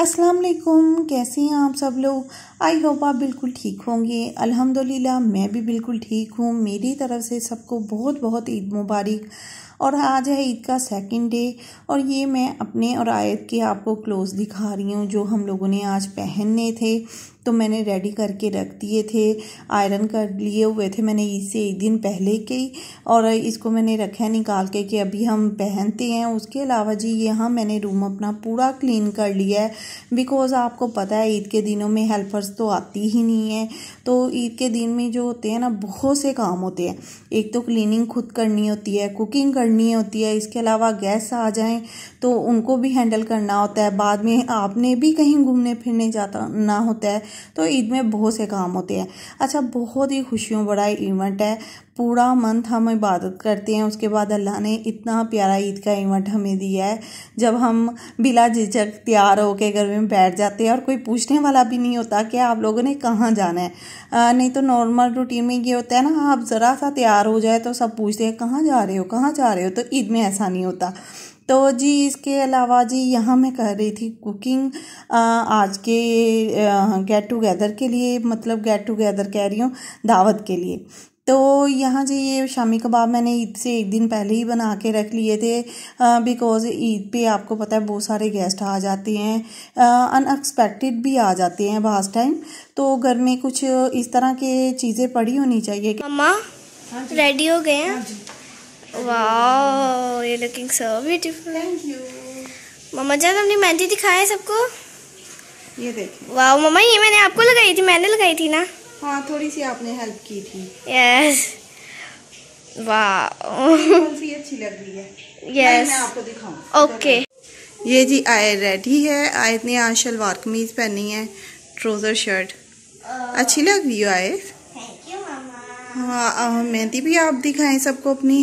अस्सलाम वालेकुम कैसे हैं आप सब लोग आई होप आप बिल्कुल ठीक होंगे अल्हम्दुलिल्लाह मैं भी बिल्कुल ठीक हूँ मेरी तरफ से सबको बहुत बहुत ईद मुबारक और आज है ईद का सेकंड डे और ये मैं अपने और आयत के आपको क्लोज दिखा रही हूँ जो हम लोगों ने आज पहनने थे तो मैंने रेडी करके रख दिए थे आयरन कर लिए हुए थे मैंने इसे एक दिन पहले के ही और इसको मैंने रखा निकाल के कि अभी हम पहनते हैं उसके अलावा जी यहाँ मैंने रूम अपना पूरा क्लीन कर लिया है बिकॉज़ आपको पता है ईद के दिनों में हेल्पर्स तो आती ही नहीं है तो ईद के दिन में जो होते हैं ना बहुत से काम होते हैं एक तो क्लीनिंग खुद करनी होती है कुकिंग करनी होती है इसके अलावा गैस आ जाएँ तो उनको भी हैंडल करना होता है बाद में आपने भी कहीं घूमने फिरने जाता ना होता है तो ईद में बहुत से काम होते हैं अच्छा बहुत ही खुशियों बड़ा इवेंट है पूरा मंथ हम इबादत करते हैं उसके बाद अल्लाह ने इतना प्यारा ईद का इवेंट हमें दिया है जब हम बिला झिझक तैयार होकर घर में बैठ जाते हैं और कोई पूछने वाला भी नहीं होता कि आप लोगों ने कहाँ जाना है आ, नहीं तो नॉर्मल रूटीन में ये होता है ना आप ज़रा सा तैयार हो जाए तो सब पूछते हैं कहाँ जा रहे हो कहाँ जा रहे हो तो ईद में ऐसा नहीं होता तो जी इसके अलावा जी यहाँ मैं कर रही थी कुकिंग आज के गेट टुगेदर के लिए मतलब गेट टुगेदर कह रही हूँ दावत के लिए तो यहाँ जी ये शामी कबाब मैंने ईद से एक दिन पहले ही बना के रख लिए थे बिकॉज़ ईद पे आपको पता है बहुत सारे गेस्ट आ जाते हैं अनएक्सपेक्टेड भी आ जाते हैं बास टाइम तो घर में कुछ इस तरह के चीज़ें पड़ी होनी चाहिए मम्मा रेडी हाँ हो गए हैं हाँ wow you looking so beautiful thank you मम्मा जान हमने मेहंदी दिखाया सबको ये देखिए वाओ मम्मा ये मैंने आपको लगाई थी मैंने लगाई थी ना हाँ थोड़ी सी आपने हेल्प की थी यस वाओ सी अच्छी लग रही है यस yes. मैं आपको दिखाऊं ओके okay. ये जी आय रेडी है आय ने आज शलवार कमीज पहनी है ट्रोज़र शर्ट uh, अच्छी लग रही हो आय हाँ मेहंदी भी आप दिखाएं सबको अपनी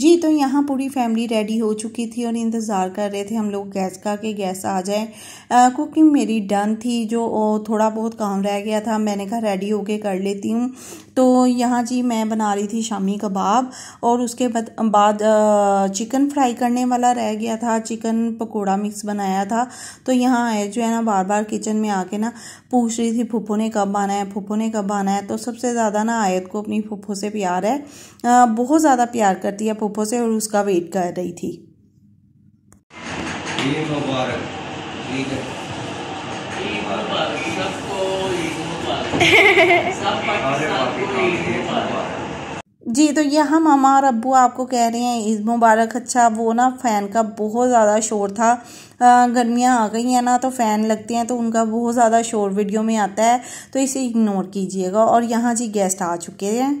जी तो यहाँ पूरी फैमिली रेडी हो चुकी थी और इंतज़ार कर रहे थे हम लोग गैस का कि गैस आ जाए कुकिंग मेरी डन थी जो थोड़ा बहुत काम रह गया था मैंने कहा रेडी होके कर लेती हूँ तो यहाँ जी मैं बना रही थी शामी कबाब और उसके बाद चिकन फ्राई करने वाला रह गया था चिकन पकोड़ा मिक्स बनाया था तो यहाँ आए जो है ना बार बार किचन में आके ना पूछ रही थी फूफो ने कब आना है फूफो ने कब आना है तो सबसे ज़्यादा ना आयत को अपनी फूफो से प्यार है बहुत ज़्यादा प्यार करती है फूफों से और उसका वेट कर रही थी जी तो यहाँ हम मामा और अबू आपको कह रहे हैं ईद मुबारक अच्छा वो ना फ़ैन का बहुत ज़्यादा शोर था गर्मियाँ आ गई हैं ना तो फ़ैन लगते हैं तो उनका बहुत ज़्यादा शोर वीडियो में आता है तो इसे इग्नोर कीजिएगा और यहाँ जी गेस्ट आ चुके हैं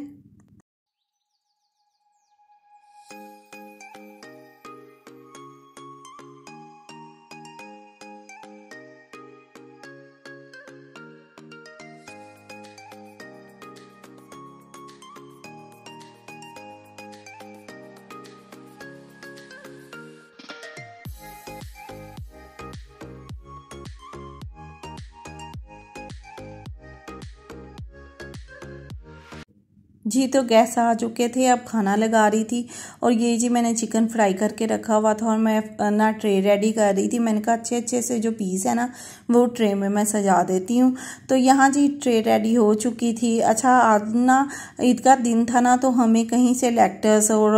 जी तो गैस आ चुके थे अब खाना लगा रही थी और ये जी मैंने चिकन फ्राई करके रखा हुआ था और मैं ना ट्रे रेडी कर रही थी मैंने कहा अच्छे अच्छे से जो पीस है ना वो ट्रे में मैं सजा देती हूँ तो यहाँ जी ट्रे रेडी हो चुकी थी अच्छा आज ना ईद का दिन था ना तो हमें कहीं से लेटस और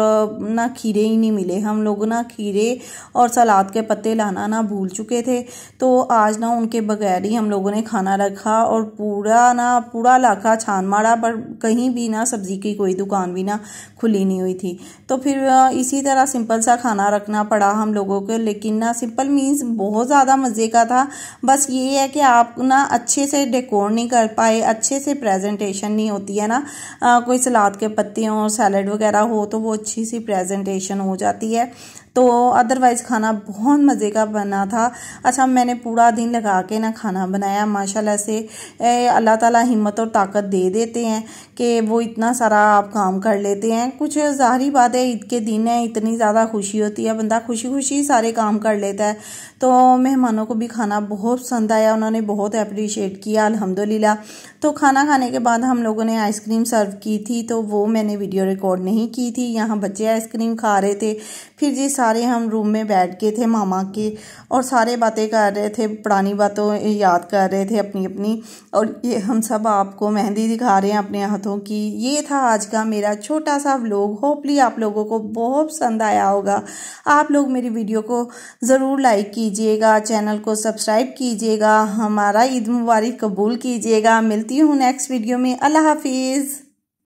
ना खीरे ही नहीं मिले हम लोग ना खीरे और सलाद के पत्ते लाना ना भूल चुके थे तो आज ना उनके बगैर ही हम लोगों ने खाना रखा और पूरा ना पूरा इलाका छान मारा पर कहीं भी ना सब सब्ज़ी की कोई दुकान भी ना खुली नहीं हुई थी तो फिर इसी तरह सिंपल सा खाना रखना पड़ा हम लोगों को लेकिन ना सिंपल मीन्स बहुत ज़्यादा मज़े का था बस ये है कि आप ना अच्छे से डेकोर नहीं कर पाए अच्छे से प्रेजेंटेशन नहीं होती है ना आ, कोई सलाद के पत्ते और सैलड वगैरह हो तो वो अच्छी सी प्रेजेंटेशन हो जाती है तो अदरवाइज़ खाना बहुत मज़े का बना था अच्छा मैंने पूरा दिन लगा के ना खाना बनाया माशाल्लाह से अल्लाह ताला हिम्मत और ताकत दे देते हैं कि वो इतना सारा आप काम कर लेते हैं कुछ ज़ाहरी बात है ईद के दिन है इतनी ज़्यादा खुशी होती है बंदा खुशी खुशी सारे काम कर लेता है तो मेहमानों को भी खाना बहुत पसंद आया उन्होंने बहुत अप्रिशिएट किया अलहमदिल्ला तो खाना खाने के बाद हम लोगों ने आइसक्रीम सर्व की थी तो वो मैंने वीडियो रिकॉर्ड नहीं की थी यहाँ बच्चे आइसक्रीम खा रहे थे फिर जिस सारे हम रूम में बैठ गए थे मामा के और सारे बातें कर रहे थे पुरानी बातों याद कर रहे थे अपनी अपनी और ये हम सब आपको मेहंदी दिखा रहे हैं अपने हाथों की ये था आज का मेरा छोटा सा व्लॉग होपली आप लोगों को बहुत पसंद आया होगा आप लोग मेरी वीडियो को ज़रूर लाइक कीजिएगा चैनल को सब्सक्राइब कीजिएगा हमारा ईद मुबारक कबूल कीजिएगा मिलती हूँ नेक्स्ट वीडियो में अल्लाह हाफिज़